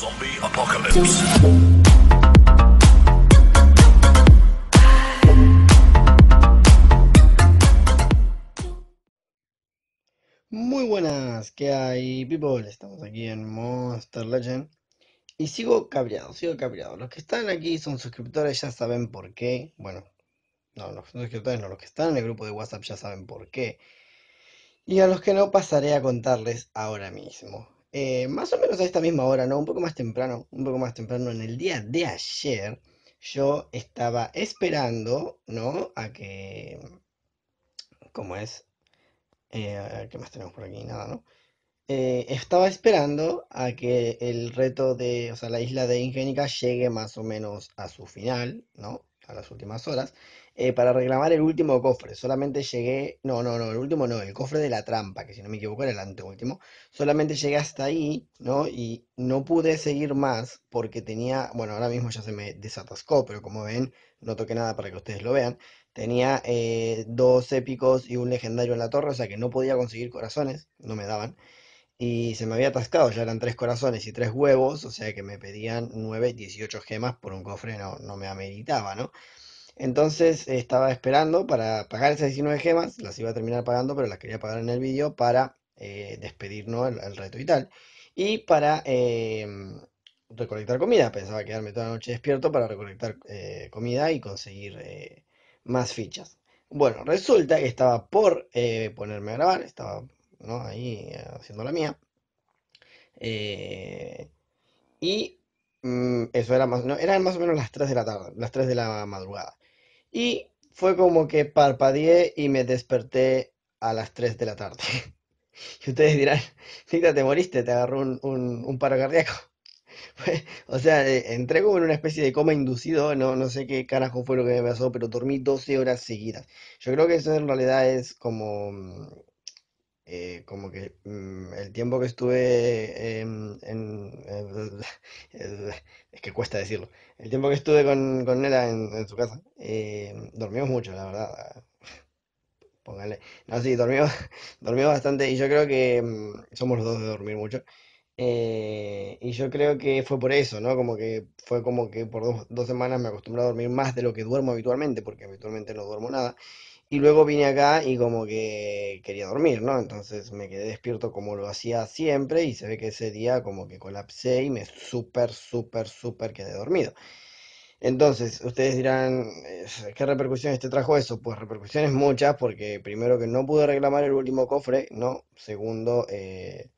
Zombie Apocalypse. Muy buenas, ¿qué hay, people? Estamos aquí en Monster Legend. Y sigo cabreado, sigo cabreado. Los que están aquí son suscriptores, ya saben por qué. Bueno, no, los suscriptores no, los que están en el grupo de WhatsApp ya saben por qué. Y a los que no pasaré a contarles ahora mismo. Eh, más o menos a esta misma hora, ¿no? Un poco más temprano, un poco más temprano, en el día de ayer, yo estaba esperando, ¿no? A que... ¿Cómo es? Eh, ¿qué más tenemos por aquí? Nada, ¿no? Eh, estaba esperando a que el reto de, o sea, la isla de Ingénica llegue más o menos a su final, ¿no? A las últimas horas. Eh, para reclamar el último cofre. Solamente llegué, no, no, no, el último no, el cofre de la trampa, que si no me equivoco era el anteúltimo. Solamente llegué hasta ahí, ¿no? Y no pude seguir más porque tenía, bueno, ahora mismo ya se me desatascó, pero como ven, no toqué nada para que ustedes lo vean. Tenía eh, dos épicos y un legendario en la torre, o sea que no podía conseguir corazones, no me daban y se me había atascado, ya eran tres corazones y tres huevos, o sea que me pedían nueve, dieciocho gemas por un cofre, no, no me ameritaba, ¿no? Entonces estaba esperando para pagar esas 19 gemas, las iba a terminar pagando, pero las quería pagar en el vídeo para eh, despedirnos el, reto y tal. Y para eh, recolectar comida, pensaba quedarme toda la noche despierto para recolectar eh, comida y conseguir más fichas. Bueno, resulta que estaba por ponerme a grabar, estaba ahí haciendo la mía. y mm, eso era más, no, eran más o menos las 3 de la tarde, las 3 de la madrugada. Y fue como que parpadeé y me desperté a las 3 de la tarde. Y ustedes dirán, Cita, te moriste, te agarró un, un, un paro cardíaco. o sea, eh, entré como en una especie de coma inducido, no, no sé qué carajo fue lo que me pasó, pero dormí 12 horas seguidas. Yo creo que eso en realidad es como mm, eh, como que mm, el tiempo que estuve en, es que cuesta decirlo, el tiempo que estuve con, Nela en, su casa, eh, dormimos mucho, la verdad. Ah, póngale. No, sí, dormimos, dormimos bastante y yo creo que mm, somos los dos de dormir mucho. Eh, y yo creo que fue por eso, ¿no? Como que fue como que por dos, dos semanas me acostumbré a dormir más de lo que duermo habitualmente, porque habitualmente no duermo nada. Y luego vine acá y como que quería dormir, ¿no? Entonces me quedé despierto como lo hacía siempre y se ve que ese día como que colapsé y me súper, súper, súper quedé dormido. Entonces, ustedes dirán, eh, ¿qué repercusiones te trajo eso? Pues repercusiones muchas, porque primero que no pude reclamar el último cofre, ¿no? Segundo, eh,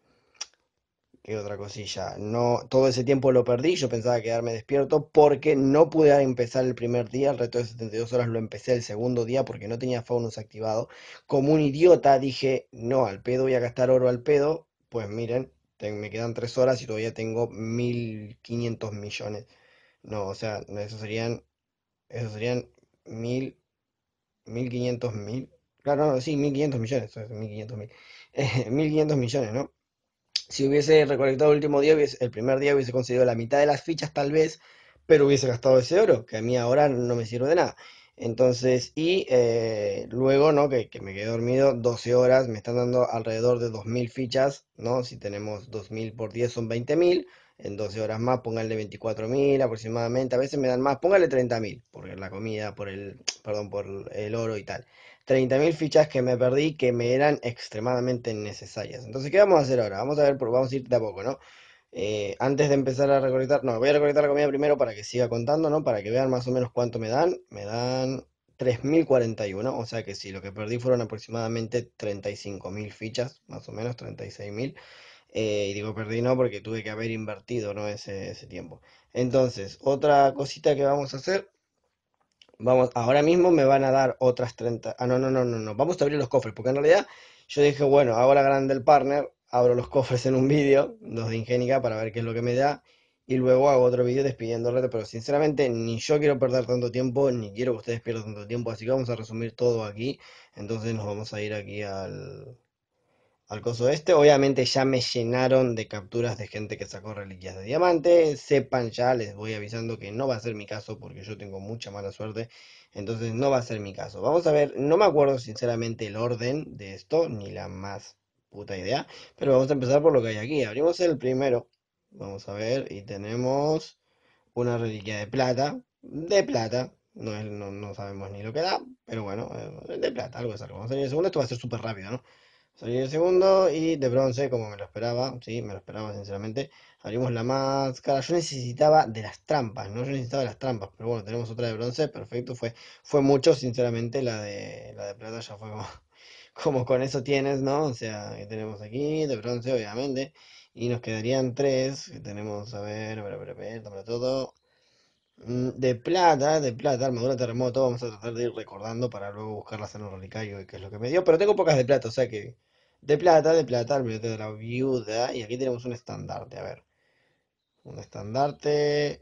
qué otra cosilla. No, todo ese tiempo lo perdí, yo pensaba quedarme despierto porque no pude empezar el primer día, el reto de 72 horas lo empecé el segundo día porque no tenía Faunus activado. Como un idiota dije, no, al pedo voy a gastar oro al pedo, pues miren, me quedan 3 horas y todavía tengo 1.500 millones. No, o sea, eso serían, eso serían 1.500 mil. Claro, no, sí, 1.500 millones, 1.500 mil. 1.500 millones, ¿no? si hubiese recolectado el último día, el primer día hubiese conseguido la mitad de las fichas tal vez, pero hubiese gastado ese oro, que a mí ahora no me sirve de nada. Entonces, y eh, luego, ¿no? Que, me quedé dormido 12 horas, me están dando alrededor de 2.000 fichas, ¿no? Si tenemos 2.000 por 10 son 20.000, en 12 horas más pónganle 24.000 aproximadamente, a veces me dan más, pónganle 30.000, por la comida, por el, perdón, por el oro y tal. 30.000 fichas que me perdí que me eran extremadamente necesarias. Entonces, ¿qué vamos a hacer ahora? Vamos a ver, vamos a ir de a poco, ¿no? Eh, antes de empezar a recolectar, no, voy a recolectar la comida primero para que siga contando, ¿no? Para que vean más o menos cuánto me dan. Me dan 3.041, o sea que sí, lo que perdí fueron aproximadamente 35.000 fichas, más o menos 36.000. Eh, y digo perdí no porque tuve que haber invertido, ¿no? ese tiempo. Entonces, otra cosita que vamos a hacer Vamos, ahora mismo me van a dar otras 30. Ah, no, no, no, no, no. Vamos a abrir los cofres, porque en realidad yo dije, bueno, hago la gran del partner, abro los cofres en un vídeo, los de Ingénica, para ver qué es lo que me da, y luego hago otro vídeo despidiendo el reto. Pero sinceramente, ni yo quiero perder tanto tiempo, ni quiero que ustedes pierdan tanto tiempo, así que vamos a resumir todo aquí. Entonces nos vamos a ir aquí al, al coso este. Obviamente ya me llenaron de capturas de gente que sacó reliquias de diamantes Sepan ya, les voy avisando que no va a ser mi caso porque yo tengo mucha mala suerte. Entonces no va a ser mi caso. Vamos a ver, no me acuerdo sinceramente el orden de esto, ni la más puta idea. Pero vamos a empezar por lo que hay aquí. Abrimos el primero. Vamos a ver, y tenemos una reliquia de plata. De plata, no, no, no sabemos ni lo que da, pero bueno, eh, de plata, algo es algo. Vamos a ver el segundo, esto va a ser súper rápido, ¿no? Salí el segundo y de bronce, como me lo esperaba, sí, me lo esperaba sinceramente. Abrimos la máscara. Yo necesitaba de las trampas, ¿no? Yo necesitaba de las trampas, pero bueno, tenemos otra de bronce, perfecto. Fue, fue mucho, sinceramente, la de, la de plata ya fue como, como con eso tienes, ¿no? O sea, que tenemos aquí, de bronce, obviamente. Y nos quedarían tres, que tenemos, a ver, a ver, a ver, a ver, todo. Mm, de plata, de plata, armadura terremoto, vamos a tratar de ir recordando para luego buscarlas en un relicario Que es lo que me dio. Pero tengo pocas de plata, o sea que de plata, de plata, el de la viuda. Y aquí tenemos un estandarte, a ver. Un estandarte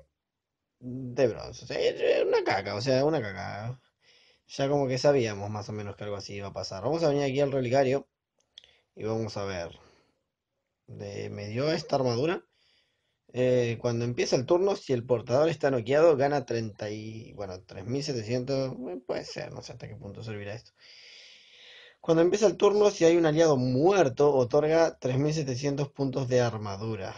de bronce. una caca, o sea, una caca. Ya como que sabíamos más o menos que algo así iba a pasar. Vamos a venir aquí al relicario y vamos a ver. De, me dio esta armadura. Eh, cuando empieza el turno, si el portador está noqueado, gana 30 y, bueno, 3.700, eh, puede ser, no sé hasta qué punto servirá esto. Cuando empieza el turno, si hay un aliado muerto, otorga 3700 puntos de armadura.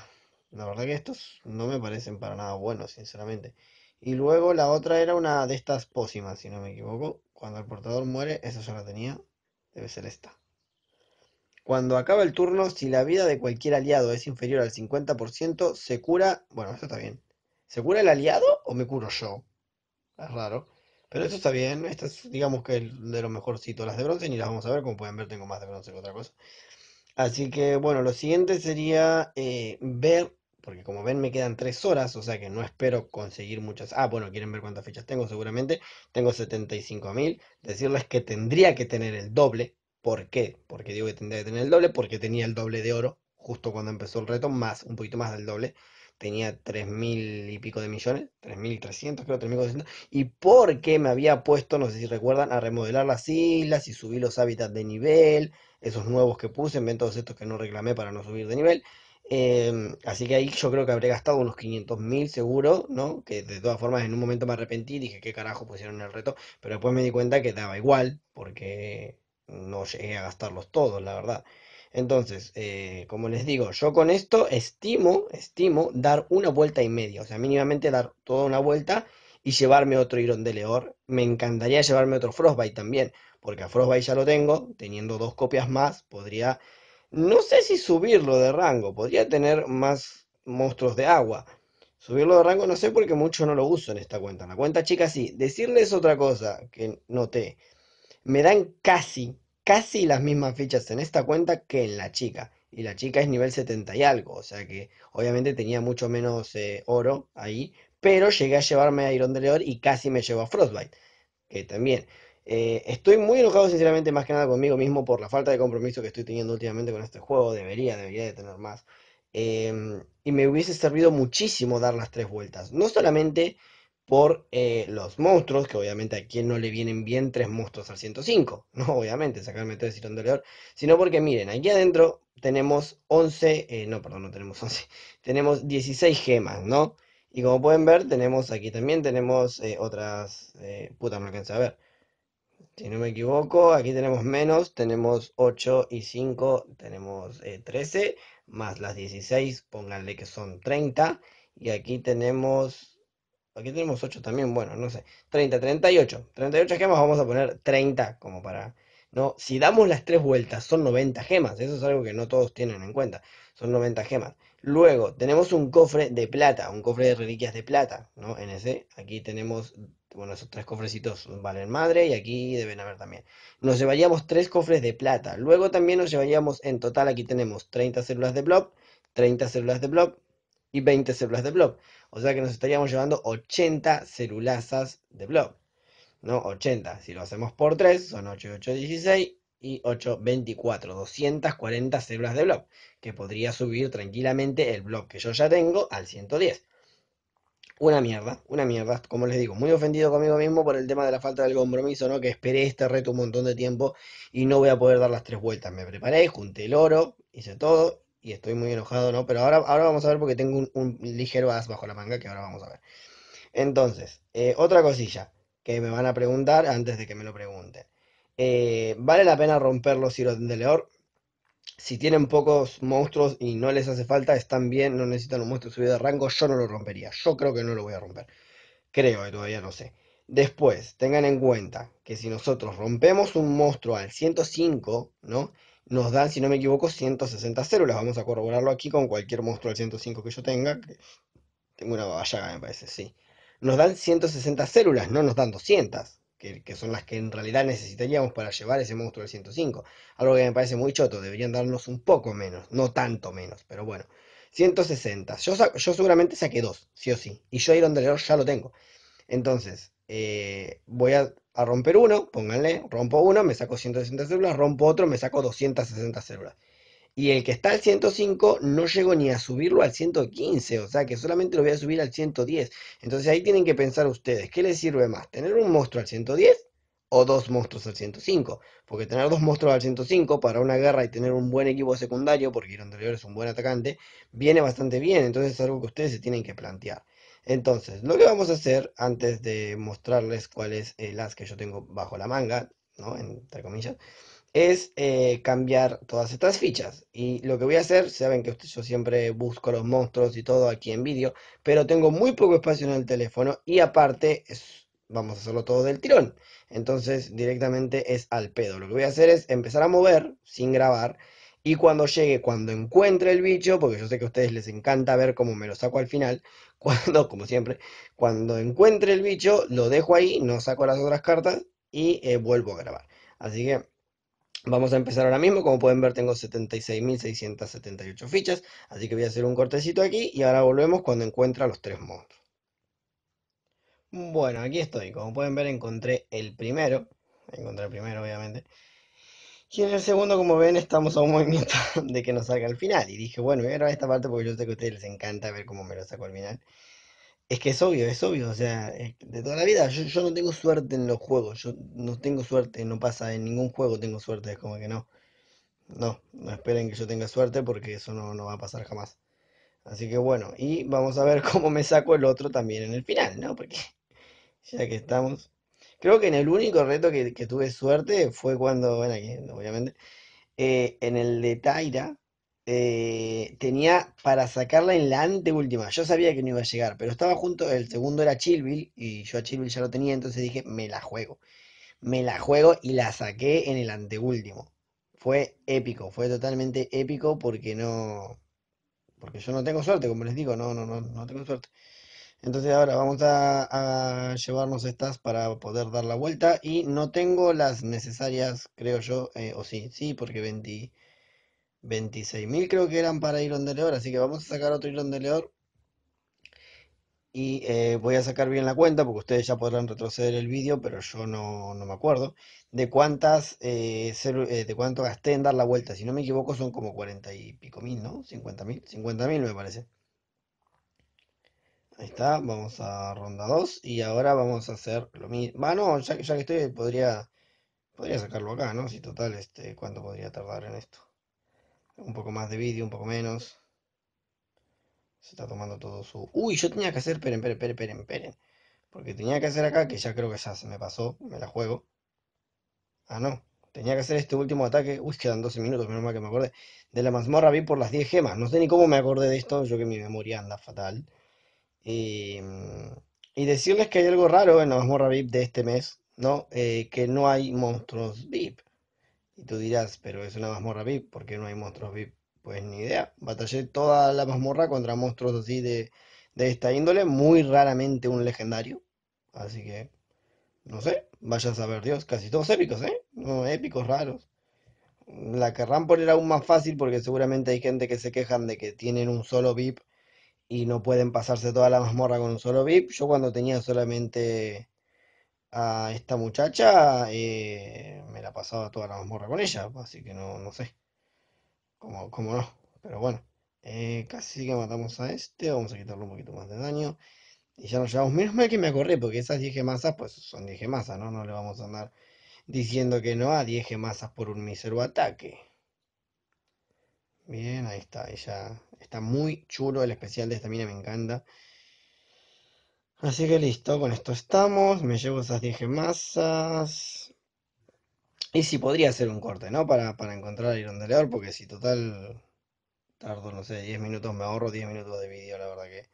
La verdad que estos no me parecen para nada buenos, sinceramente. Y luego la otra era una de estas pócimas, si no me equivoco. Cuando el portador muere, esa ya la tenía. Debe ser esta. Cuando acaba el turno, si la vida de cualquier aliado es inferior al 50%, se cura... Bueno, esto está bien. ¿Se cura el aliado o me curo yo? Es raro. Pero eso está bien, estas digamos que de lo mejorcito. Las de bronce ni las vamos a ver, como pueden ver tengo más de bronce que otra cosa. Así que bueno, lo siguiente sería eh, ver, porque como ven me quedan tres horas, o sea que no espero conseguir muchas. Ah, bueno, quieren ver cuántas fechas tengo seguramente. Tengo 75.000. Decirles que tendría que tener el doble. ¿Por qué? Porque digo que tendría que tener el doble, porque tenía el doble de oro justo cuando empezó el reto, más un poquito más del doble tenía 3.000 y pico de millones, 3.300 creo, 3.400, y porque me había puesto, no sé si recuerdan, a remodelar las islas y subir los hábitats de nivel, esos nuevos que puse, en todos estos que no reclamé para no subir de nivel. Em, así que ahí yo creo que habré gastado unos 500.000 seguro, ¿no? Que de todas formas en un momento me arrepentí, dije, ¿qué carajo pusieron el reto? Pero después me di cuenta que daba igual, porque no llegué a gastarlos todos, la verdad. Entonces, eh, como les digo, yo con esto estimo, estimo dar una vuelta y media, o sea, mínimamente dar toda una vuelta y llevarme otro Iron de Leor. Me encantaría llevarme otro Frostbite también, porque a Frostbite ya lo tengo, teniendo dos copias más, podría, no sé si subirlo de rango, podría tener más monstruos de agua. Subirlo de rango no sé porque mucho no lo uso en esta cuenta. En la cuenta chica sí. Decirles otra cosa que noté. Me dan casi casi las mismas fichas en esta cuenta que en la chica. Y la chica es nivel 70 y algo, o sea que obviamente tenía mucho menos eh, oro ahí, pero llegué a llevarme a Iron de y casi me llevó a Frostbite, que también. Eh, estoy muy enojado, sinceramente, más que nada conmigo mismo por la falta de compromiso que estoy teniendo últimamente con este juego. Debería, debería de tener más. Em, y me hubiese servido muchísimo dar las tres vueltas. No solamente por eh, los monstruos, que obviamente a quien no le vienen bien tres monstruos al 105, no obviamente sacarme tres y de león, sino porque miren, aquí adentro tenemos 11, eh, no, perdón, no tenemos 11, tenemos 16 gemas, ¿no? Y como pueden ver, tenemos aquí también, tenemos eh, otras, puta, no alcanza a ver, si no me equivoco, aquí tenemos menos, tenemos 8 y 5, tenemos 13, más las 16, pónganle que son 30, y aquí tenemos Aquí tenemos 8 también, bueno, no sé. 30, 38. 38 gemas, vamos a poner 30 como para... No, si damos las tres vueltas, son 90 gemas. Eso es algo que no todos tienen en cuenta. Son 90 gemas. Luego, tenemos un cofre de plata, un cofre de reliquias de plata, ¿no? En ese, aquí tenemos, bueno, esos tres cofrecitos valen madre y aquí deben haber también. Nos llevaríamos tres cofres de plata. Luego también nos llevaríamos, en total, aquí tenemos 30 células de blob, 30 células de blob, y 20 células de blog. O sea que nos estaríamos llevando 80 celulazas de blog. ¿No? 80. Si lo hacemos por 3, son 8, 8, 16 y 8, 24. 240 células de blog. Que podría subir tranquilamente el blog que yo ya tengo al 110. Una mierda, una mierda, como les digo, muy ofendido conmigo mismo por el tema de la falta del compromiso, ¿no? Que esperé este reto un montón de tiempo y no voy a poder dar las tres vueltas. Me preparé, junté el oro, hice todo y estoy muy enojado, ¿no? Pero ahora, ahora vamos a ver porque tengo un, ligero as bajo la manga que ahora vamos a ver. Entonces, eh, otra cosilla que me van a preguntar antes de que me lo pregunten. Eh, ¿Vale la pena romper los hilos de Leor? Si tienen pocos monstruos y no les hace falta, están bien, no necesitan un monstruo subido de rango, yo no lo rompería. Yo creo que no lo voy a romper. Creo, que eh, todavía no sé. Después, tengan en cuenta que si nosotros rompemos un monstruo al 105, ¿no? nos dan, si no me equivoco, 160 células. Vamos a corroborarlo aquí con cualquier monstruo del 105 que yo tenga. tengo una babayaga, me parece, sí. Nos dan 160 células, no nos dan 200, que, son las que en realidad necesitaríamos para llevar ese monstruo del 105. Algo que me parece muy choto, deberían darnos un poco menos, no tanto menos, pero bueno. 160. Yo, yo seguramente saqué dos, sí o sí. Y yo Iron error ya lo tengo. Entonces, eh, voy a a romper uno, pónganle, rompo uno, me saco 160 células, rompo otro, me saco 260 células. Y el que está al 105 no llego ni a subirlo al 115, o sea que solamente lo voy a subir al 110. Entonces ahí tienen que pensar ustedes, ¿qué les sirve más? ¿Tener un monstruo al 110 o dos monstruos al 105? Porque tener dos monstruos al 105 para una guerra y tener un buen equipo secundario, porque anterior es un buen atacante, viene bastante bien. Entonces es algo que ustedes se tienen que plantear. Entonces, lo que vamos a hacer antes de mostrarles cuáles es eh, las que yo tengo bajo la manga, ¿no? entre comillas, es eh, cambiar todas estas fichas. Y lo que voy a hacer, saben que yo siempre busco los monstruos y todo aquí en vídeo, pero tengo muy poco espacio en el teléfono y aparte vamos a hacerlo todo del tirón. Entonces directamente es al pedo. Lo que voy a hacer es empezar a mover sin grabar y cuando llegue, cuando encuentre el bicho, porque yo sé que a ustedes les encanta ver cómo me lo saco al final, cuando, como siempre, cuando encuentre el bicho, lo dejo ahí, no saco las otras cartas y eh, vuelvo a grabar. Así que vamos a empezar ahora mismo. Como pueden ver, tengo 76.678 fichas. Así que voy a hacer un cortecito aquí y ahora volvemos cuando encuentra los tres monstruos. Bueno, aquí estoy. Como pueden ver, encontré el primero. Encontré el primero, obviamente. Y en el segundo, como ven, estamos a un movimiento de que nos salga al final. Y dije, bueno, voy a grabar esta parte porque yo sé que a ustedes les encanta ver cómo me lo saco al final. Es que es obvio, es obvio, o sea, de toda la vida, yo, no tengo suerte en los juegos, yo no tengo suerte, no pasa, en ningún juego tengo suerte, es como que no. No, no esperen que yo tenga suerte porque eso no, no va a pasar jamás. Así que bueno, y vamos a ver cómo me saco el otro también en el final, ¿no? Porque ya que estamos... Creo que en el único reto que, tuve suerte fue cuando, bueno, obviamente, eh, en el de Taira, eh, tenía para sacarla en la anteúltima. Yo sabía que no iba a llegar, pero estaba junto, el segundo era Chilville y yo a Chilville ya lo tenía, entonces dije, me la juego. Me la juego y la saqué en el anteúltimo. Fue épico, fue totalmente épico porque no porque yo no tengo suerte, como les digo, no no no no tengo suerte. Entonces ahora vamos a, llevarnos estas para poder dar la vuelta y no tengo las necesarias, creo yo, eh, o sí, sí, porque 26.000 creo que eran para Irón de Leor, así que vamos a sacar otro Iron de Leor y eh, voy a sacar bien la cuenta, porque ustedes ya podrán retroceder el vídeo, pero yo no, me acuerdo, de cuántas eh, de cuánto gasté en dar la vuelta. Si no me equivoco son como 40 y pico mil, ¿no? 50 mil, 50 mil me parece. Ahí está, vamos a ronda 2 y ahora vamos a hacer lo mismo. Ah, no, ya, ya, que estoy, podría, podría sacarlo acá, ¿no? Si total, este, ¿cuánto podría tardar en esto? Un poco más de vídeo, un poco menos. Se está tomando todo su... Uy, yo tenía que hacer, esperen, esperen, esperen, esperen, esperen. Porque tenía que hacer acá, que ya creo que ya se me pasó, me la juego. Ah, no. Tenía que hacer este último ataque. Uy, quedan 12 minutos, menos mal que me acordé. De la mazmorra vi por las 10 gemas. No sé ni cómo me acordé de esto, yo que mi memoria anda fatal. Mm, y, decirles que hay algo raro en la mazmorra VIP de este mes, ¿no? Eh, que no hay monstruos VIP. Y tú dirás, pero es una mazmorra VIP, ¿por qué no hay monstruos VIP? Pues ni idea. Batallé toda la mazmorra contra monstruos así de, de esta índole, muy raramente un legendario. Así que, no sé, vaya a saber Dios, casi todos épicos, ¿eh? No, épicos raros. La querrán era aún más fácil porque seguramente hay gente que se quejan de que tienen un solo VIP y no pueden pasarse toda la mazmorra con un solo VIP. Yo cuando tenía solamente a esta muchacha, eh, me la pasaba toda la mazmorra con ella, así que no, no sé cómo, no. Pero bueno, eh, casi que matamos a este, vamos a quitarle un poquito más de daño. Y ya nos llevamos, menos mal que me acordé, porque esas 10 gemasas, pues son 10 gemasas, ¿no? No le vamos a andar diciendo que no a 10 gemasas por un mísero ataque. Bien, ahí está. Ella está muy chulo. El especial de esta mina me encanta. Así que listo, con esto estamos. Me llevo esas 10 masas. Y si podría hacer un corte, ¿no? Para, para encontrar el hirondeleador, porque si total tardo, no sé, 10 minutos, me ahorro 10 minutos de vídeo, la verdad que.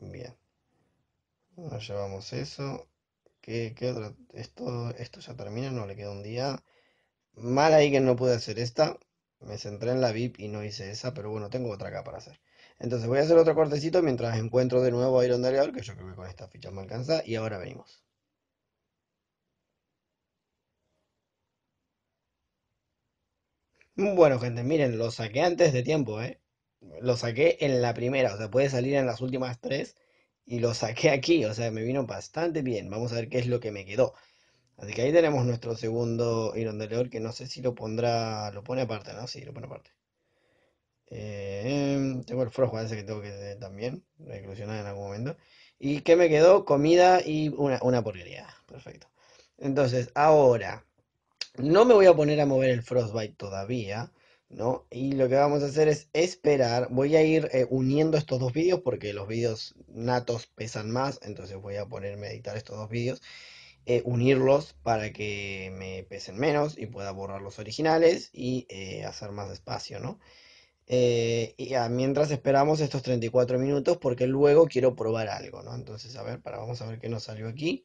Bien. Nos llevamos eso. ¿Qué, qué Esto, esto ya termina, no le queda un día. Mal ahí que no pude hacer esta. Me centré en la VIP y no hice esa, pero bueno, tengo otra acá para hacer. Entonces voy a hacer otro cortecito mientras encuentro de nuevo a Iron que yo creo que con esta ficha me alcanza, y ahora venimos. Bueno, gente, miren, lo saqué antes de tiempo, ¿eh? Lo saqué en la primera, o sea, puede salir en las últimas tres, y lo saqué aquí, o sea, me vino bastante bien. Vamos a ver qué es lo que me quedó. Así que ahí tenemos nuestro segundo Iron de que no sé si lo pondrá, lo pone aparte, ¿no? Sí, lo pone aparte. Eh, tengo el frostbite parece que tengo que también reclusionar en algún momento. ¿Y qué me quedó? Comida y una, porquería. Perfecto. Entonces, ahora, no me voy a poner a mover el Frostbite todavía, ¿no? Y lo que vamos a hacer es esperar. Voy a ir eh, uniendo estos dos vídeos porque los vídeos natos pesan más, entonces voy a ponerme a editar estos dos vídeos. Eh, unirlos para que me pesen menos y pueda borrar los originales y eh, hacer más espacio, ¿no? Eh, y ah, mientras esperamos estos 34 minutos porque luego quiero probar algo, ¿no? Entonces, a ver, para, vamos a ver qué nos salió aquí.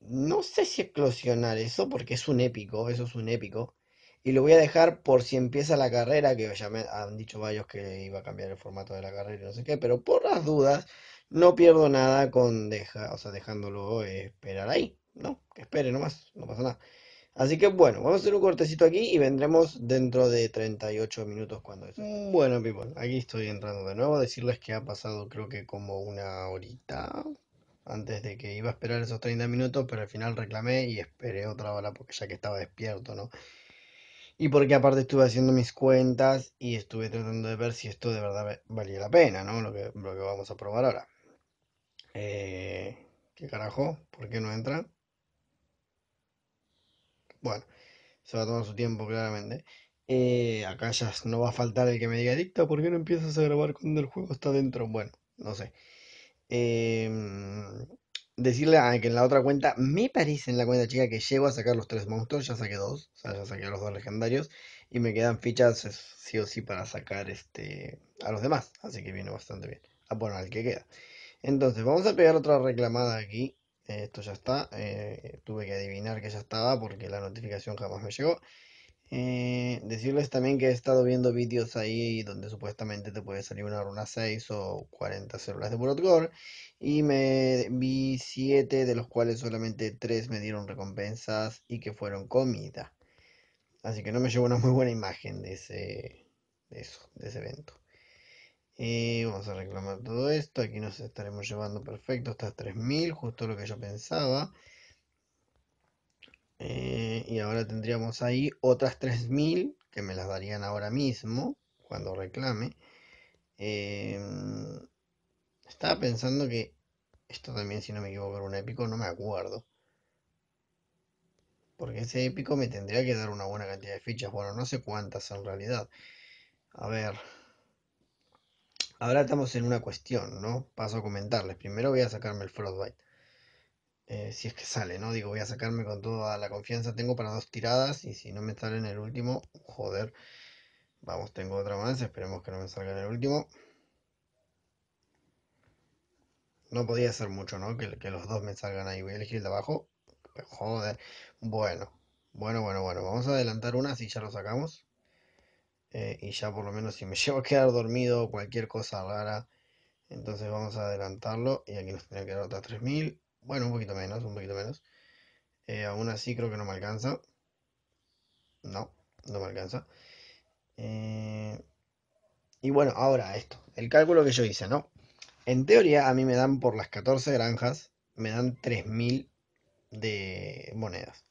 No sé si eclosionar eso porque es un épico, eso es un épico. Y lo voy a dejar por si empieza la carrera, que ya me han dicho varios que iba a cambiar el formato de la carrera y no sé qué, pero por las dudas no pierdo nada con deja, o sea, dejándolo eh, esperar ahí, ¿no? espere nomás, no pasa nada. Así que bueno, vamos a hacer un cortecito aquí y vendremos dentro de 38 minutos cuando es mm. Bueno, people, aquí estoy entrando de nuevo. Decirles que ha pasado creo que como una horita antes de que iba a esperar esos 30 minutos, pero al final reclamé y esperé otra hora porque ya que estaba despierto, ¿no? Y porque aparte estuve haciendo mis cuentas y estuve tratando de ver si esto de verdad valía la pena, ¿no? Lo lo que vamos a probar ahora. Eh, ¿Qué carajo? ¿Por qué no entra? Bueno, se va a tomar su tiempo, claramente. Eh, acá ya no va a faltar el que me diga, Dicta, ¿por qué no empiezas a grabar cuando el juego está dentro? Bueno, no sé. Em, decirle a que en la otra cuenta, me parece en la cuenta chica que llego a sacar los tres monstruos, ya saqué dos, o sea, ya saqué a los dos legendarios, y me quedan fichas sí o sí para sacar este a los demás, así que viene bastante bien. Ah, bueno, al que queda. Entonces, vamos a pegar otra reclamada aquí. Esto ya está. Eh, tuve que adivinar que ya estaba porque la notificación jamás me llegó. Eh, decirles también que he estado viendo vídeos ahí donde supuestamente te puede salir una runa 6 o 40 células de Burot Y me vi 7, de los cuales solamente 3 me dieron recompensas y que fueron comida. Así que no me llegó una muy buena imagen de ese, de ese evento. Y eh, vamos a reclamar todo esto. Aquí nos estaremos llevando perfecto Estas 3000, justo lo que yo pensaba. Eh, y ahora tendríamos ahí otras 3000 que me las darían ahora mismo cuando reclame. Em, estaba pensando que esto también, si no me equivoco, era un épico, no me acuerdo. Porque ese épico me tendría que dar una buena cantidad de fichas. Bueno, no sé cuántas en realidad. A ver, Ahora estamos en una cuestión, ¿no? Paso a comentarles. Primero voy a sacarme el Frostbite. Eh, si es que sale, ¿no? Digo, voy a sacarme con toda la confianza. Tengo para dos tiradas y si no me sale en el último, joder. Vamos, tengo otra más. Esperemos que no me salga en el último. No podía ser mucho, ¿no? Que, que los dos me salgan ahí. Voy a elegir el de abajo. Joder. Bueno, bueno, bueno, bueno. Vamos a adelantar una si ya lo sacamos. Eh, y ya por lo menos si me llevo a quedar dormido o cualquier cosa rara, entonces vamos a adelantarlo y aquí nos tendría que dar otras 3000, bueno, un poquito menos, un poquito menos. Eh, aún así creo que no me alcanza. No, no me alcanza. Eh, y bueno, ahora esto, el cálculo que yo hice, ¿no? En teoría a mí me dan por las 14 granjas, me dan 3000 de monedas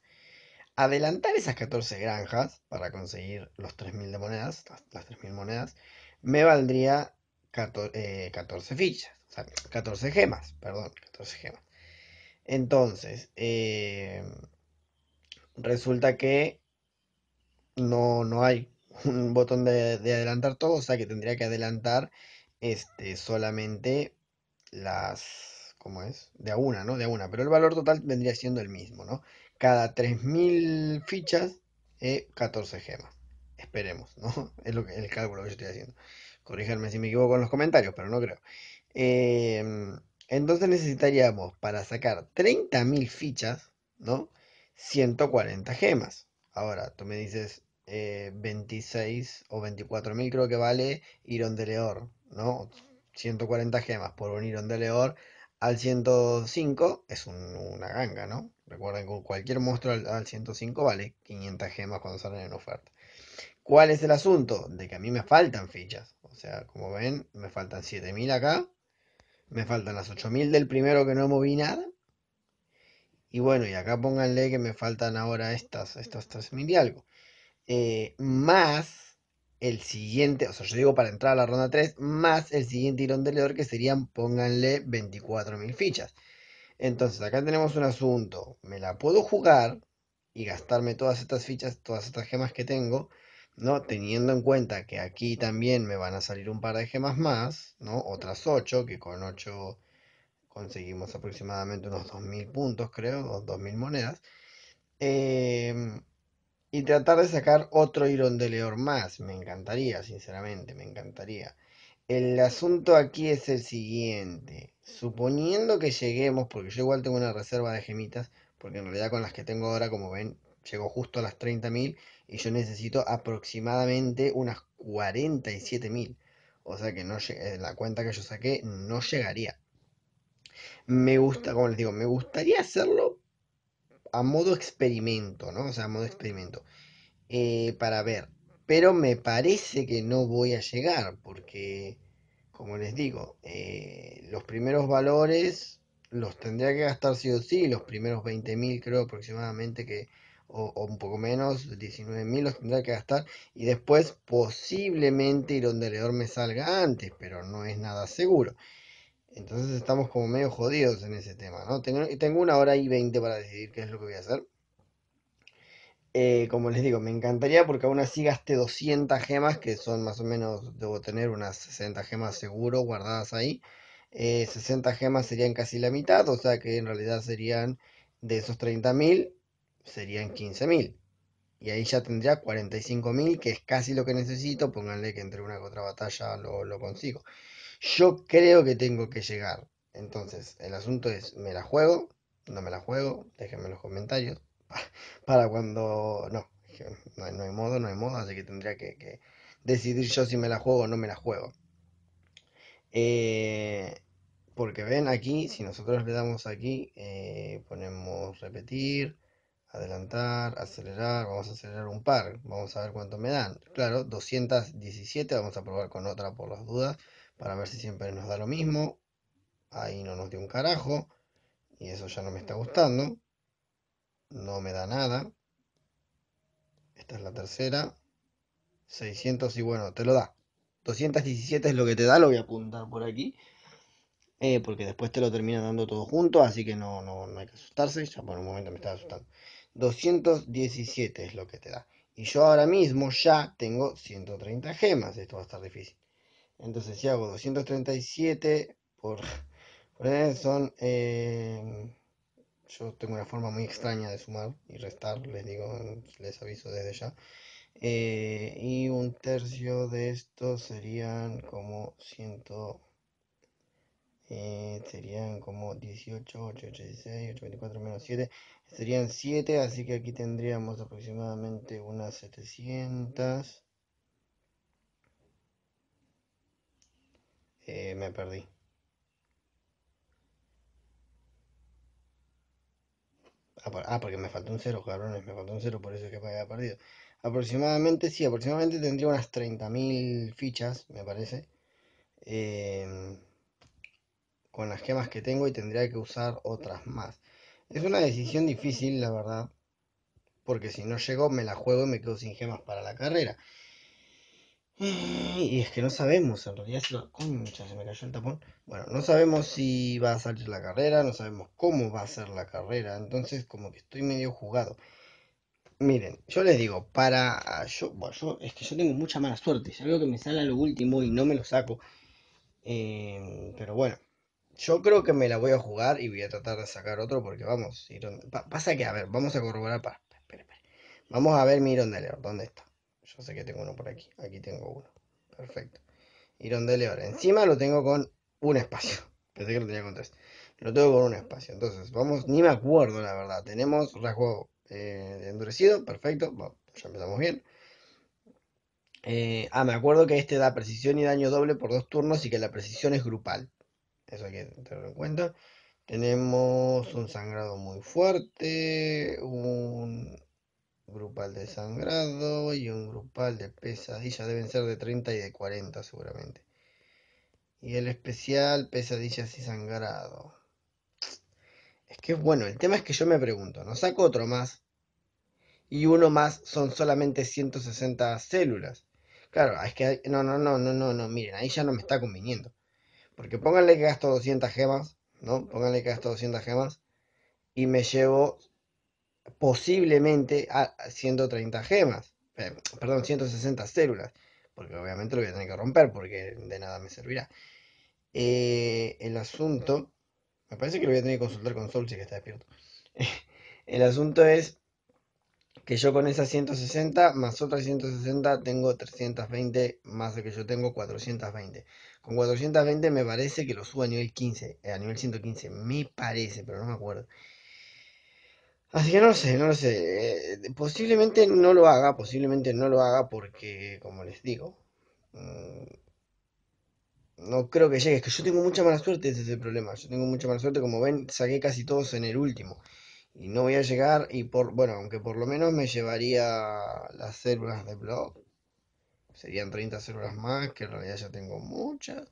adelantar esas 14 granjas para conseguir los 3.000 de monedas, las, 3.000 monedas, me valdría 14, eh, fichas, o sea, 14 gemas, perdón, 14 gemas. Entonces, em, resulta que no, no hay un botón de, adelantar todo, o sea que tendría que adelantar este, solamente las, ¿cómo es? De a una, ¿no? De a una, pero el valor total vendría siendo el mismo, ¿no? cada 3.000 fichas, eh, 14 gemas. Esperemos, ¿no? Es lo que, el cálculo que yo estoy haciendo. Corríjanme si me equivoco en los comentarios, pero no creo. Em, entonces necesitaríamos para sacar 30.000 fichas, ¿no? 140 gemas. Ahora, tú me dices 26 eh, o 24.000 creo que vale Irón de Leor, ¿no? 140 gemas por un Irón de Leor al 105 es una ganga, ¿no? Recuerden que cualquier monstruo al, 105 vale 500 gemas cuando salen en oferta. ¿Cuál es el asunto? De que a mí me faltan fichas. O sea, como ven, me faltan 7000 acá. Me faltan las 8000 del primero que no moví nada. Y bueno, y acá pónganle que me faltan ahora estas, estas 3000 y algo. Eh, más el siguiente, o sea, yo digo para entrar a la ronda 3, más el siguiente tirón de leador, que serían, pónganle 24.000 fichas. Entonces, acá tenemos un asunto, me la puedo jugar y gastarme todas estas fichas, todas estas gemas que tengo, ¿no? Teniendo en cuenta que aquí también me van a salir un par de gemas más, ¿no? Otras 8, que con 8 conseguimos aproximadamente unos 2.000 puntos, creo, o 2.000 monedas. Eh, y tratar de sacar otro de Leor más. Me encantaría, sinceramente, me encantaría. El asunto aquí es el siguiente. Suponiendo que lleguemos, porque yo igual tengo una reserva de gemitas, porque en realidad con las que tengo ahora, como ven, Llegó justo a las 30.000 y yo necesito aproximadamente unas 47.000. O sea que eh, la cuenta que yo saqué no llegaría. Me gusta, como les digo, me gustaría hacerlo a modo experimento, ¿no? O sea, a modo experimento. Eh, para ver. Pero me parece que no voy a llegar, porque, como les digo, eh, los primeros valores los tendría que gastar sí o sí, los primeros 20.000 creo aproximadamente que, o, un poco menos, 19.000 los tendría que gastar y después posiblemente donde el me salga antes, pero no es nada seguro. Entonces estamos como medio jodidos en ese tema, ¿no? Tengo, tengo una hora y veinte para decidir qué es lo que voy a hacer. Eh, como les digo, me encantaría porque aún así gaste 200 gemas, que son más o menos, debo tener unas 60 gemas seguro guardadas ahí. 60 eh, gemas serían casi la mitad, o sea que en realidad serían de esos 30.000, serían 15.000. Y ahí ya tendría 45.000, que es casi lo que necesito. Pónganle que entre una que otra batalla lo consigo yo creo que tengo que llegar. Entonces, el asunto es, ¿me la juego? ¿No me la juego? Déjenme en los comentarios. Para cuando... No, no hay, modo, no hay modo, así que tendría que, decidir yo si me la juego o no me la juego. Eh, porque ven aquí, si nosotros le damos aquí, eh, ponemos repetir, adelantar, acelerar, vamos a acelerar un par, vamos a ver cuánto me dan. Claro, 217, vamos a probar con otra por las dudas para ver si siempre nos da lo mismo. Ahí no nos dio un carajo. Y eso ya no me está gustando. No me da nada. Esta es la tercera. 600 y bueno, te lo da. 217 es lo que te da, lo voy a apuntar por aquí. Eh, porque después te lo termina dando todo junto, así que no, no, no hay que asustarse. Ya por un momento me estaba asustando. 217 es lo que te da. Y yo ahora mismo ya tengo 130 gemas. Esto va a estar difícil. Entonces, si hago 237 por, por son... Em, yo tengo una forma muy extraña de sumar y restar, les digo, les aviso desde ya. Eh, y un tercio de estos serían como 100. Eh, serían como 18, 8, 8, 16, 8, 24 menos 7, serían 7, así que aquí tendríamos aproximadamente unas 700. Eh, me perdí. Ah, ah, porque me faltó un cero, cabrones, me faltó un cero, por eso es que me había perdido. Aproximadamente, sí, aproximadamente tendría unas 30.000 fichas, me parece. Em, con las gemas que tengo y tendría que usar otras más. Es una decisión difícil, la verdad. Porque si no llego, me la juego y me quedo sin gemas para la carrera. Y es que no sabemos, en realidad se me cayó el tapón. Bueno, no sabemos si va a salir la carrera, no sabemos cómo va a ser la carrera, entonces como que estoy medio jugado. Miren, yo les digo, para... Ah, yo, bueno, es que yo tengo mucha mala suerte, ya veo que me sale lo último y no me lo saco. Em, pero bueno, yo creo que me la voy a jugar y voy a tratar de sacar otro porque vamos, pasa que, a ver, vamos a corroborar para... Vamos a ver mi ¿dónde está? Yo sé que tengo uno por aquí. Aquí tengo uno. Perfecto. Irón de León. Encima lo tengo con un espacio. Pensé que lo tenía con tres. Lo tengo con un espacio. Entonces, vamos, ni me acuerdo la verdad. Tenemos rasgo eh, endurecido. Perfecto. ya empezamos bien. Eh, ah, me acuerdo que este da precisión y daño doble por dos turnos y que la precisión es grupal. Eso hay que tenerlo en cuenta. Tenemos un sangrado muy fuerte, un grupal de sangrado y un grupal de pesadillas. Deben ser de 30 y de 40 seguramente. Y el especial pesadillas y sangrado. Es que bueno, el tema es que yo me pregunto, ¿no saco otro más? Y uno más son solamente 160 células. Claro, es que no, no, no, no, no, no, miren, ahí ya no me está conviniendo. Porque pónganle que gasto 200 gemas, ¿no? Pónganle que gasto 200 gemas y me llevo posiblemente a 130 gemas, perdón, 160 células, porque obviamente lo voy a tener que romper porque de nada me servirá. Eh, el asunto, me parece que lo voy a tener que consultar con Sol que está despierto. el asunto es que yo con esas 160 más otras 160 tengo 320 más de que yo tengo 420. Con 420 me parece que lo subo a nivel 15, eh, a nivel 115, me parece, pero no me acuerdo. Así que no lo sé, no lo sé. Eh, posiblemente no lo haga, posiblemente no lo haga porque, como les digo, mm, no creo que llegue. Es que yo tengo mucha mala suerte, desde el problema. Yo tengo mucha mala suerte, como ven, saqué casi todos en el último. Y no voy a llegar, y por, bueno, aunque por lo menos me llevaría las células de blog. Serían 30 células más, que en realidad ya tengo muchas.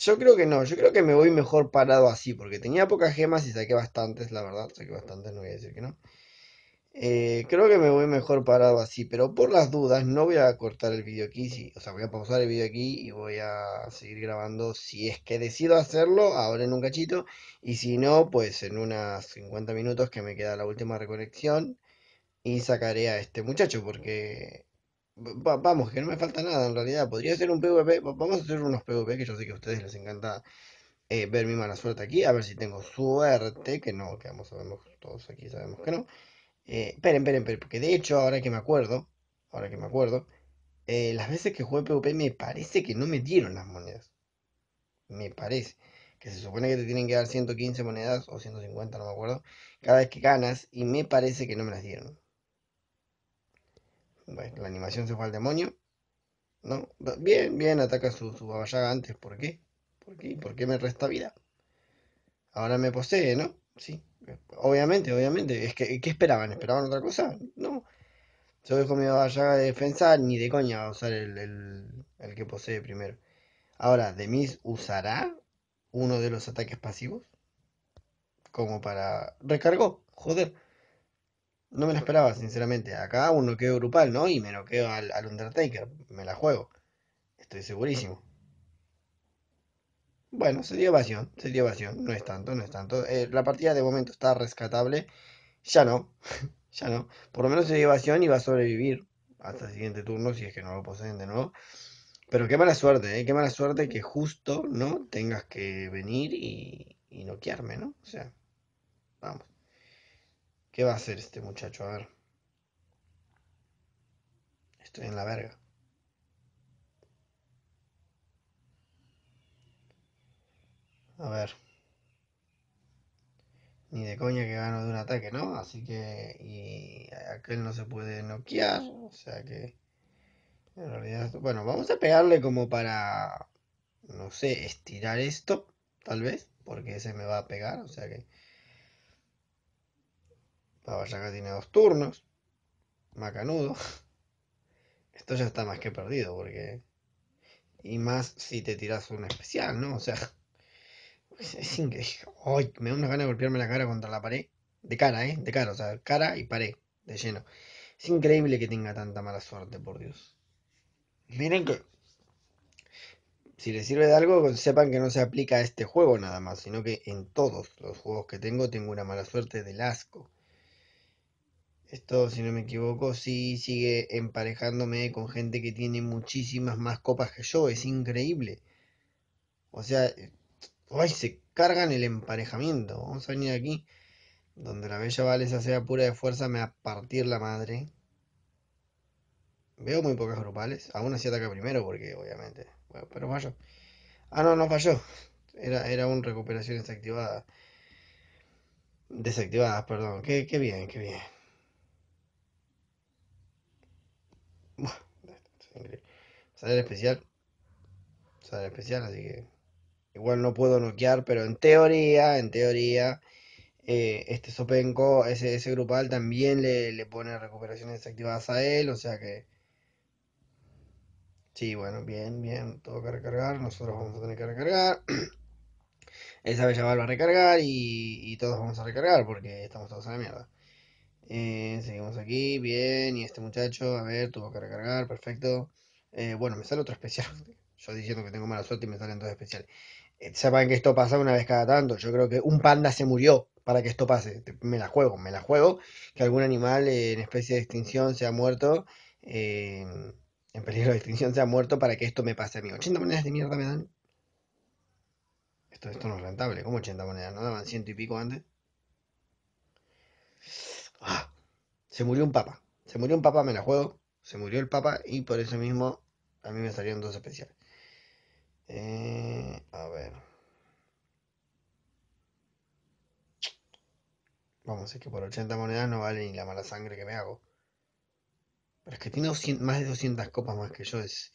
Yo creo que no, yo creo que me voy mejor parado así, porque tenía pocas gemas y saqué bastantes, la verdad, saqué bastantes, no voy a decir que no. Eh, creo que me voy mejor parado así, pero por las dudas no voy a cortar el vídeo aquí, o sea, voy a pausar el vídeo aquí y voy a seguir grabando si es que decido hacerlo, ahora en un cachito, y si no, pues en unas 50 minutos que me queda la última recolección y sacaré a este muchacho, porque vamos, que no me falta nada en realidad. Podría ser un PvP. Vamos a hacer unos PvP que yo sé que a ustedes les encanta eh, ver mi mala suerte aquí. A ver si tengo suerte. Que no, que vamos, ver todos aquí, sabemos que no. Eh, esperen, esperen, esperen. Porque de hecho, ahora que me acuerdo, ahora que me acuerdo, eh, las veces que jugué PvP me parece que no me dieron las monedas. Me parece. Que se supone que te tienen que dar 115 monedas o 150, no me acuerdo. Cada vez que ganas. Y me parece que no me las dieron la animación se fue al demonio. ¿No? Bien, bien, ataca su, su antes. ¿Por qué? ¿Por qué? me resta vida? Ahora me posee, ¿no? Sí. Eh, obviamente, obviamente. Es que, ¿Qué esperaban? ¿Esperaban otra cosa? No. Yo dejo mi babayaga de defensa, ni de coña va a usar el, el que posee primero. Ahora, Demis usará uno de los ataques pasivos como para... Recargó, joder. No me la esperaba, sinceramente. Acá uno quedó grupal, ¿no? Y me lo al, al Undertaker. Me la juego. Estoy segurísimo. Bueno, sería evasión, sería evasión. No es tanto, no es tanto. Eh, la partida de momento está rescatable. Ya no, ya no. Por lo menos dio evasión y va a sobrevivir hasta el siguiente turno si es que no lo poseen de nuevo. Pero qué mala suerte, ¿eh? Qué mala suerte que justo, ¿no? Tengas que venir y, y noquearme, ¿no? O sea, vamos. ¿Qué va a hacer este muchacho? A ver. Estoy en la verga. A ver. Ni de coña que gano de un ataque, ¿no? Así que. Y aquel no se puede noquear. O sea que. En realidad. Bueno, vamos a pegarle como para. No sé, estirar esto. Tal vez. Porque se me va a pegar. O sea que. La acá tiene dos turnos. Macanudo. Esto ya está más que perdido, porque. Y más si te tiras un especial, ¿no? O sea. Es increíble. me da una gana de golpearme la cara contra la pared. De cara, ¿eh? De cara, o sea, cara y pared, de lleno. Es increíble que tenga tanta mala suerte, por Dios. Miren que. Si les sirve de algo, sepan que no se aplica a este juego nada más, sino que en todos los juegos que tengo tengo una mala suerte de asco. Esto, si no me equivoco, sí sigue emparejándome con gente que tiene muchísimas más copas que yo. Es increíble. O sea, ay se cargan el emparejamiento. Vamos a venir aquí, donde la bella Valesa sea pura de fuerza, me va a partir la madre. Veo muy pocas grupales. Aún así ataca primero, porque obviamente. Bueno, pero falló. Ah, no, no falló. Era, era un recuperación desactivada. Desactivada, perdón. Qué, qué bien, qué bien. Sale especial. Sale especial, así que. Igual no puedo noquear, pero en teoría, en teoría. Eh, este Sopenco, ese, ese grupal también le, le pone recuperaciones desactivadas a él, o sea que. Sí, bueno, bien, bien, todo que recargar, nosotros vamos a tener que recargar. Esa bella va a recargar y, y todos vamos a recargar porque estamos todos en la mierda. Eh, seguimos aquí, bien. Y este muchacho, a ver, tuvo que recargar, perfecto. Eh, bueno, me sale otro especial. Yo diciendo que tengo mala suerte y me salen dos especiales. Eh, sepan que esto pasa una vez cada tanto. Yo creo que un panda se murió para que esto pase. Me la juego, me la juego. Que algún animal en especie de extinción Se ha muerto. Eh, en peligro de extinción se ha muerto para que esto me pase a mí. 80 monedas de mierda me dan. Esto, esto no es rentable. ¿Cómo 80 monedas? ¿No daban ciento y pico antes? Ah, se murió un papa. Se murió un papa, me la juego. Se murió el papa y por eso mismo a mí me salieron dos especiales. Eh, a ver. Vamos, es que por 80 monedas no vale ni la mala sangre que me hago. Pero es que tiene más de 200 copas más que yo. Es,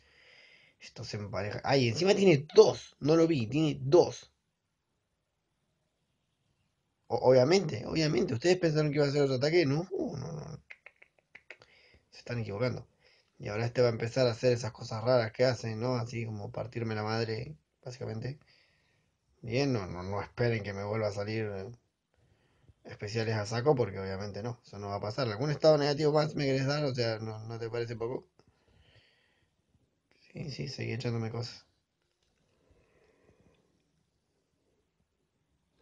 esto se empareja. Ay, encima tiene dos. No lo vi, tiene dos obviamente, obviamente. Ustedes pensaron que iba a ser otro ataque. No, no, no. Se están equivocando. Y ahora este va a empezar a hacer esas cosas raras que hace ¿no? Así como partirme la madre, básicamente. Bien, no, no, no esperen que me vuelva a salir eh, especiales a saco, porque obviamente no, eso no va a pasar. ¿Algún estado negativo más me querés dar? O sea, ¿no, no te parece poco? Sí, sí, seguí echándome cosas.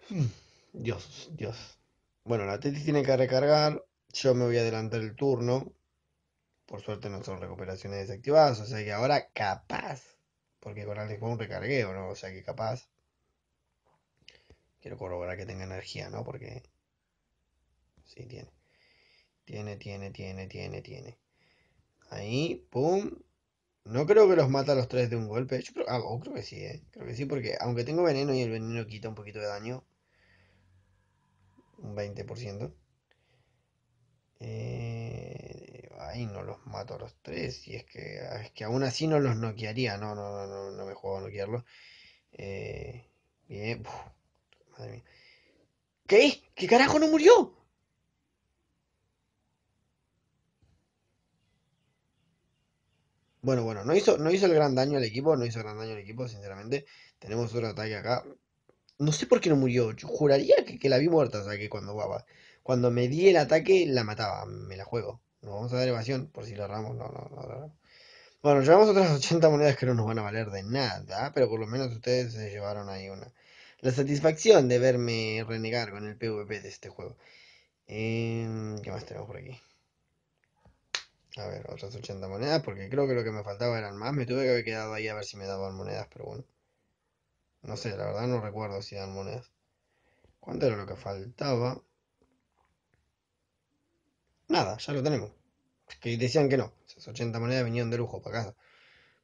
Hmm. Dios, Dios. Bueno, la Teti tiene que recargar. Yo me voy a adelantar el turno. Por suerte no son recuperaciones desactivadas. O sea que ahora capaz. Porque con Alex Bond recargué o no. O sea que capaz. Quiero corroborar que tenga energía, ¿no? Porque. Sí, tiene. Tiene, tiene, tiene, tiene, tiene. Ahí, pum. No creo que los mata los tres de un golpe. Yo creo, ah, oh, creo que sí, ¿eh? Creo que sí, porque aunque tengo veneno y el veneno quita un poquito de daño, un 20%. Eh, ahí no los mato a los tres. Y es que, es que aún así no los noquearía. No, no, no, no, no me juego a noquearlos. Eh, bien. madre mía. ¿Qué? ¿Qué carajo no murió? Bueno, bueno, no hizo, no hizo el gran daño al equipo, no hizo gran daño al equipo, sinceramente. Tenemos otro ataque acá. No sé por qué no murió. Yo juraría que, la vi muerta. O sea, que cuando, cuando me di el ataque, la mataba. Me la juego. Nos vamos a dar evasión por si la ramos No, no, no, Bueno, llevamos otras 80 monedas que no nos van a valer de nada. Pero por lo menos ustedes se llevaron ahí una. La satisfacción de verme renegar con el PvP de este juego. Em, ¿Qué más tenemos por aquí? A ver, otras 80 monedas, porque creo que lo que me faltaba eran más. Me tuve que haber quedado ahí a ver si me daban monedas, pero bueno. No sé, la verdad no recuerdo si eran monedas. ¿Cuánto era lo que faltaba? Nada, ya lo tenemos. que decían que no. Esas 80 monedas venían de lujo para casa.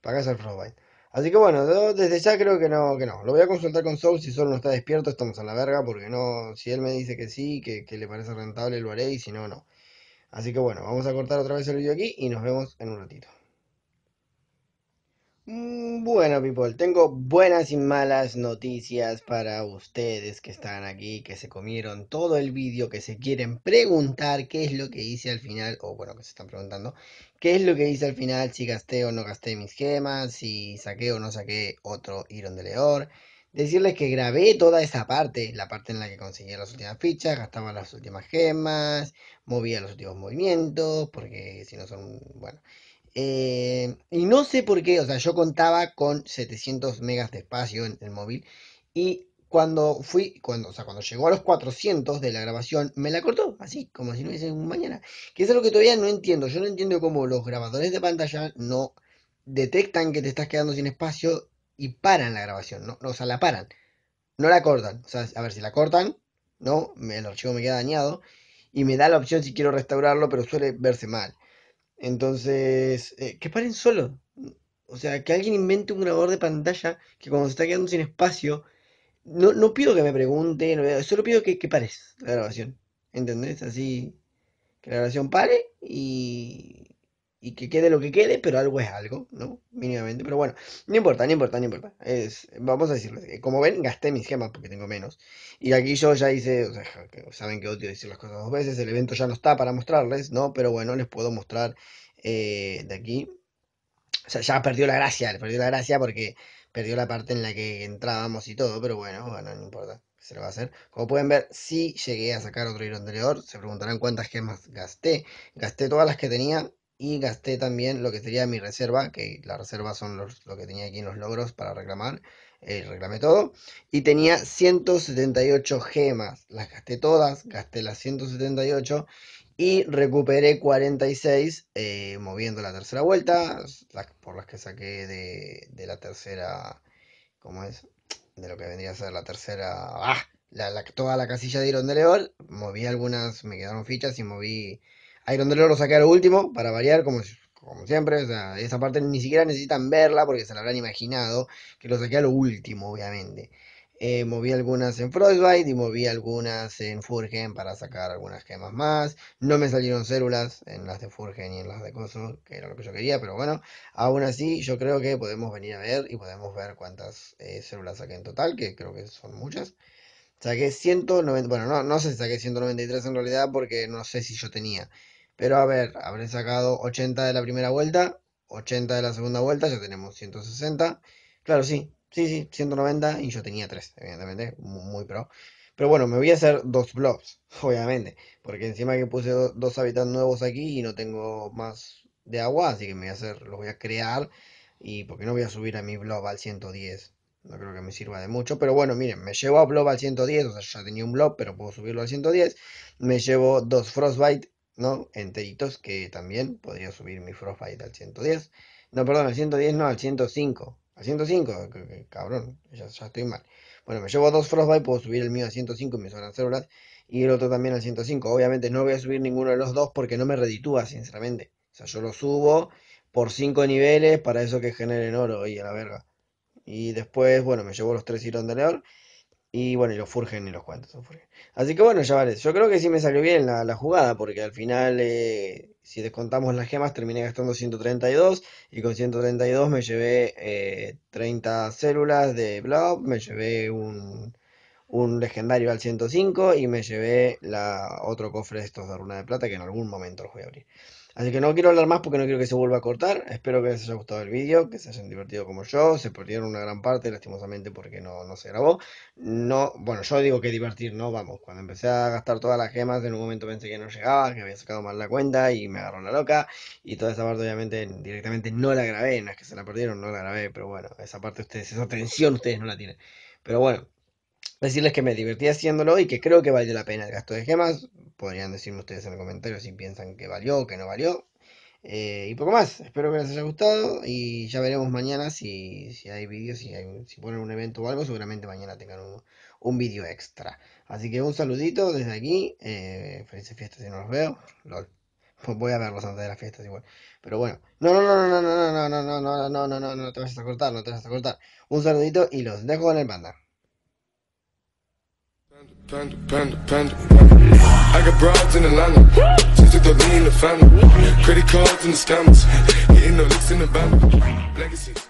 Para casa el Frostbite. Así que bueno, desde ya creo que no, que no. Lo voy a consultar con Soul, si solo no está despierto, estamos a la verga, porque no, si él me dice que sí, que, que le parece rentable, lo haré, y si no, no. Así que bueno, vamos a cortar otra vez el vídeo aquí y nos vemos en un ratito. Mm, bueno, people, tengo buenas y malas noticias para ustedes que están aquí, que se comieron todo el vídeo, que se quieren preguntar qué es lo que hice al final, o bueno, que se están preguntando, qué es lo que hice al final, si gasté o no gasté mis gemas, si saqué o no saqué otro Iron de Leor. Decirles que grabé toda esa parte, la parte en la que conseguía las últimas fichas, gastaba las últimas gemas, movía los últimos movimientos, porque si no son, bueno... Eh, y no sé por qué, o sea, yo contaba con 700 megas de espacio en el móvil y cuando fui, cuando, o sea, cuando llegó a los 400 de la grabación, me la cortó, así, como si no hubiese un mañana. Que es algo que todavía no entiendo. Yo no entiendo cómo los grabadores de pantalla no detectan que te estás quedando sin espacio y paran la grabación, ¿no? O sea, la paran. No la cortan. O sea, a ver, si la cortan, ¿no? El archivo me queda dañado y me da la opción si quiero restaurarlo, pero suele verse mal. Entonces, eh, que paren solo. O sea, que alguien invente un grabador de pantalla que cuando se está quedando sin espacio, no, no pido que me pregunte, solo pido que, que pares la grabación. ¿Entendés? Así, que la grabación pare y, y que quede lo que quede, pero algo es algo, ¿no? Mínimamente, pero bueno, no importa, no importa, no importa. Es, vamos a decirles eh, como ven, gasté mis gemas porque tengo menos. Y aquí yo ya hice, o sea, saben que odio decir las cosas dos veces, el evento ya no está para mostrarles, ¿no? Pero bueno, les puedo mostrar eh, de aquí. O sea, ya perdió la gracia, perdió la gracia porque perdió la parte en la que entrábamos y todo, pero bueno, bueno, no importa se lo va a hacer. Como pueden ver, sí llegué a sacar otro hilo anterior. Se preguntarán cuántas gemas gasté. Gasté todas las que tenía y gasté también lo que sería mi reserva, que las reservas son lo que tenía aquí en los logros para reclamar, eh, reclamé todo, y tenía 178 gemas, las gasté todas, gasté las 178 y recuperé 46 eh, moviendo la tercera vuelta, por las que saqué de, la tercera, ¿cómo es? De lo que vendría a ser la tercera, ¡ah! toda la casilla de Irón de León, moví algunas, me quedaron fichas y moví Iron donde lo saqué lo último, para variar, como, siempre. O sea, esa parte ni siquiera necesitan verla porque se la habrán imaginado. Que lo saqué a lo último, obviamente. Eh, moví algunas en Frostbite y moví algunas en Furgen para sacar algunas gemas más. No me salieron células en las de Furgen y en las de Coso, que era lo que yo quería, pero bueno, aún así yo creo que podemos venir a ver y podemos ver cuántas eh, células saqué en total, que creo que son muchas. Saqué 190, bueno, no, no sé si saqué 193 en realidad porque no sé si yo tenía pero a ver, habré sacado 80 de la primera vuelta, 80 de la segunda vuelta, ya tenemos 160. Claro, sí, sí, sí, 190 y yo tenía 3, evidentemente, muy, pro. Pero bueno, me voy a hacer dos blobs, obviamente, porque encima que puse dos hábitats nuevos aquí y no tengo más de agua, así que me voy a hacer, los voy a crear y porque no voy a subir a mi blob al 110. No creo que me sirva de mucho, pero bueno, miren, me llevo a blob al 110, o sea, ya tenía un blob, pero puedo subirlo al 110. Me llevo dos frostbite ¿no? Enteritos que también podría subir mi Frostbite al 110. No, perdón, al 110 no, al 105. Al 105, cabrón, ya, estoy mal. Bueno, me llevo dos Frostbite, puedo subir el mío al 105 y me sobran células. Y el otro también al 105. Obviamente no voy a subir ninguno de los dos porque no me reditúa, sinceramente. O sea, yo lo subo por 5 niveles para eso que generen oro y a la verga. Y después, bueno, me llevo los tres Irón de León. Y bueno, y los Furgen y los cuantos. Así que bueno, chavales, yo creo que sí me salió bien la, la jugada, porque al final, eh, si descontamos las gemas, terminé gastando 132. Y con 132 me llevé 30 eh, células de Blob, me llevé un, un legendario al 105 y me llevé la, otro cofre de estos de Runa de Plata que en algún momento los voy a abrir. Así que no quiero hablar más porque no quiero que se vuelva a cortar. Espero que les haya gustado el vídeo, que se hayan divertido como yo. Se perdieron una gran parte, lastimosamente, porque no, no se grabó. No, bueno, yo digo que divertir, no, vamos. Cuando empecé a gastar todas las gemas, en un momento pensé que no llegaba, que había sacado mal la cuenta y me agarró la loca. Y toda esa parte, obviamente, directamente no la grabé. No es que se la perdieron, no la grabé, pero bueno, esa parte ustedes, esa tensión ustedes no la tienen. Pero bueno, decirles que me divertí haciéndolo y que creo que valió la pena el gasto de gemas. Podrían decirme ustedes en el comentarios si piensan que valió o que no valió. y poco más, espero que les haya gustado y ya veremos mañana si, hay vídeos, si, si ponen un evento o algo, seguramente mañana tengan un, un vídeo extra. Así que un saludito desde aquí, eh, felices fiestas si no los veo, lol. voy a verlos antes de las fiestas igual. Pero bueno. No, no, no, no, no, no, no, no, no, no, no, no, no, no te vas a cortar, no te vas a cortar. Un saludito y los dejo con el no, Panda, panda, panda. I got broads in Atlanta. Just took the in the family. Credit cards and the scammers. Hitting the licks in the van. Legacy.